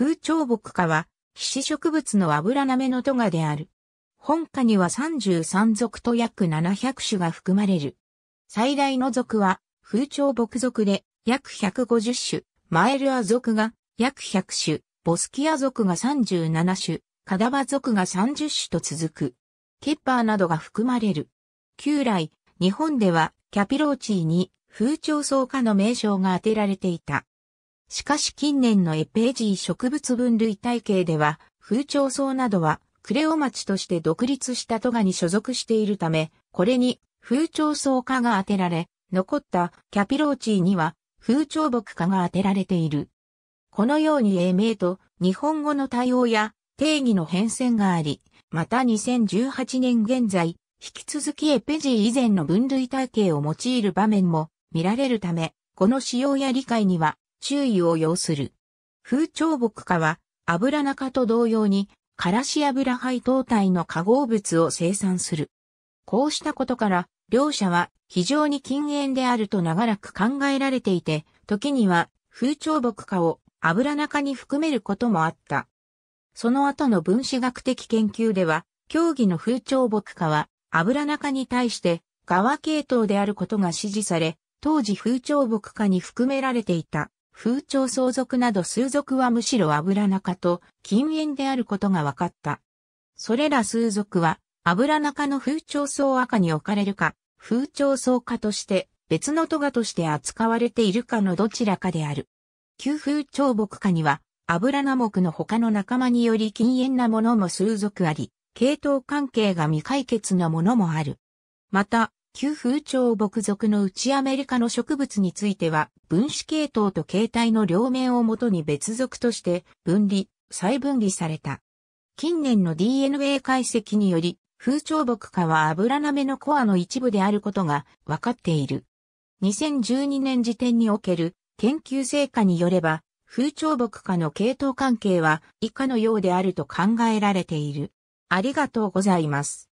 風潮木科は、皮脂植物の油なめのトガである。本科には33属と約700種が含まれる。最大の属は、風潮木属で約150種、マエルア属が約100種、ボスキア属が37種、カダバ属が30種と続く。ケッパーなどが含まれる。旧来、日本ではキャピローチーに風潮草科の名称が当てられていた。しかし近年のエページー植物分類体系では、風潮草などは、クレオ町として独立した都がに所属しているため、これに風潮草化が当てられ、残ったキャピローチーには風潮木化が当てられている。このように英名と日本語の対応や定義の変遷があり、また2018年現在、引き続きエペジー以前の分類体系を用いる場面も見られるため、この使用や理解には注意を要する。風潮木化は、油中と同様に、からし油配当体の化合物を生産する。こうしたことから、両者は非常に禁煙であると長らく考えられていて、時には風潮木化を油中に含めることもあった。その後の分子学的研究では、競技の風潮木化は油中に対して側系統であることが支持され、当時風潮木化に含められていた風潮相続など数族はむしろ油中と禁煙であることが分かった。それら数族は油中の風潮層赤に置かれるか、風潮層化として別の都画として扱われているかのどちらかである。旧風潮木化には油な木の他の仲間により禁煙なものも数族あり、系統関係が未解決なものもある。また、旧風潮木属の内アメリカの植物については、分子系統と形態の両面をもとに別属として分離、再分離された。近年の DNA 解析により、風潮木化は油なめのコアの一部であることが分かっている。2012年時点における研究成果によれば、風潮木化の系統関係は以下のようであると考えられている。ありがとうございます。